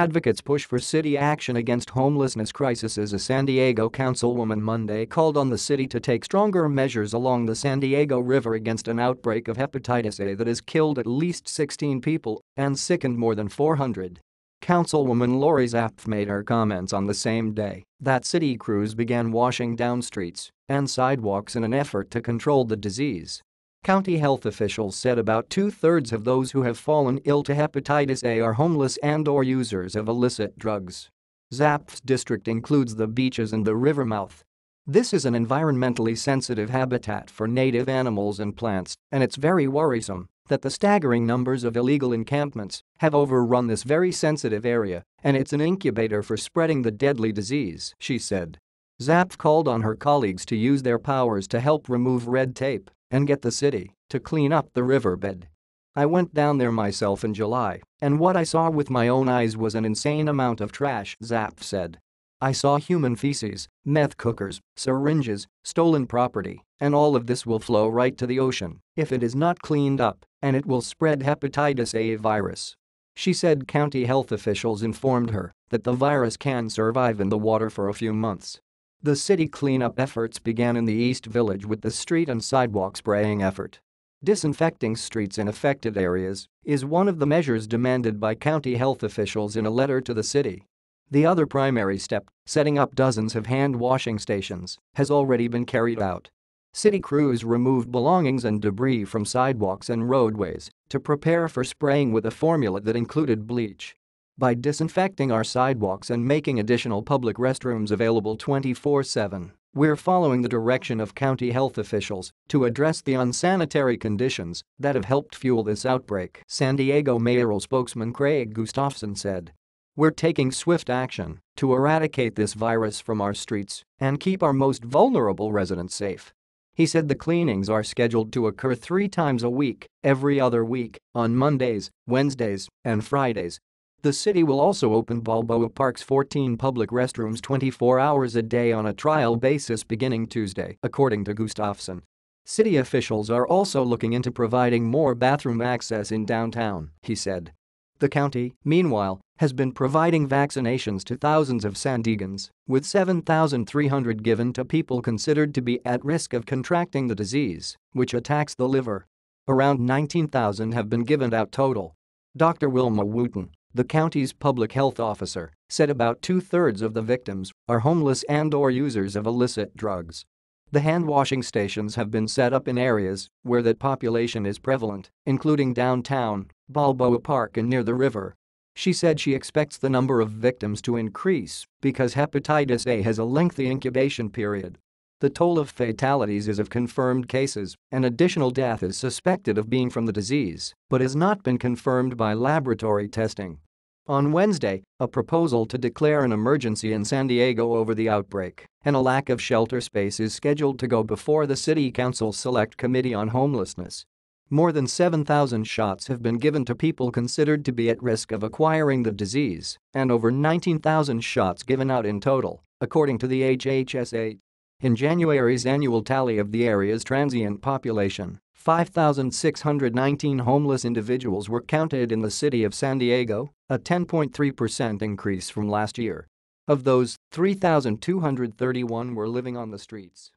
Advocates push for city action against homelessness crisis as a San Diego councilwoman Monday called on the city to take stronger measures along the San Diego River against an outbreak of hepatitis A that has killed at least 16 people and sickened more than 400. Councilwoman Lori Zapf made her comments on the same day that city crews began washing down streets and sidewalks in an effort to control the disease. County health officials said about two-thirds of those who have fallen ill to hepatitis A are homeless and or users of illicit drugs. Zapf's district includes the beaches and the river mouth. This is an environmentally sensitive habitat for native animals and plants, and it's very worrisome that the staggering numbers of illegal encampments have overrun this very sensitive area, and it's an incubator for spreading the deadly disease, she said. Zapf called on her colleagues to use their powers to help remove red tape and get the city to clean up the riverbed. I went down there myself in July, and what I saw with my own eyes was an insane amount of trash, Zapf said. I saw human feces, meth cookers, syringes, stolen property, and all of this will flow right to the ocean if it is not cleaned up, and it will spread hepatitis A virus. She said county health officials informed her that the virus can survive in the water for a few months the city cleanup efforts began in the East Village with the street and sidewalk spraying effort. Disinfecting streets in affected areas is one of the measures demanded by county health officials in a letter to the city. The other primary step, setting up dozens of hand washing stations, has already been carried out. City crews removed belongings and debris from sidewalks and roadways to prepare for spraying with a formula that included bleach by disinfecting our sidewalks and making additional public restrooms available 24-7. We're following the direction of county health officials to address the unsanitary conditions that have helped fuel this outbreak, San Diego mayoral spokesman Craig Gustafson said. We're taking swift action to eradicate this virus from our streets and keep our most vulnerable residents safe. He said the cleanings are scheduled to occur three times a week, every other week, on Mondays, Wednesdays, and Fridays, the city will also open Balboa Park's 14 public restrooms 24 hours a day on a trial basis beginning Tuesday, according to Gustafsson. City officials are also looking into providing more bathroom access in downtown, he said. The county, meanwhile, has been providing vaccinations to thousands of Sandigans, with 7,300 given to people considered to be at risk of contracting the disease, which attacks the liver. Around 19,000 have been given out total. Dr. Wilma Wooten, the county's public health officer said about two-thirds of the victims are homeless and or users of illicit drugs. The hand-washing stations have been set up in areas where that population is prevalent, including downtown, Balboa Park and near the river. She said she expects the number of victims to increase because hepatitis A has a lengthy incubation period the toll of fatalities is of confirmed cases, an additional death is suspected of being from the disease but has not been confirmed by laboratory testing. On Wednesday, a proposal to declare an emergency in San Diego over the outbreak and a lack of shelter space is scheduled to go before the City Council Select Committee on Homelessness. More than 7,000 shots have been given to people considered to be at risk of acquiring the disease, and over 19,000 shots given out in total, according to the HHSA. In January's annual tally of the area's transient population, 5,619 homeless individuals were counted in the city of San Diego, a 10.3% increase from last year. Of those, 3,231 were living on the streets.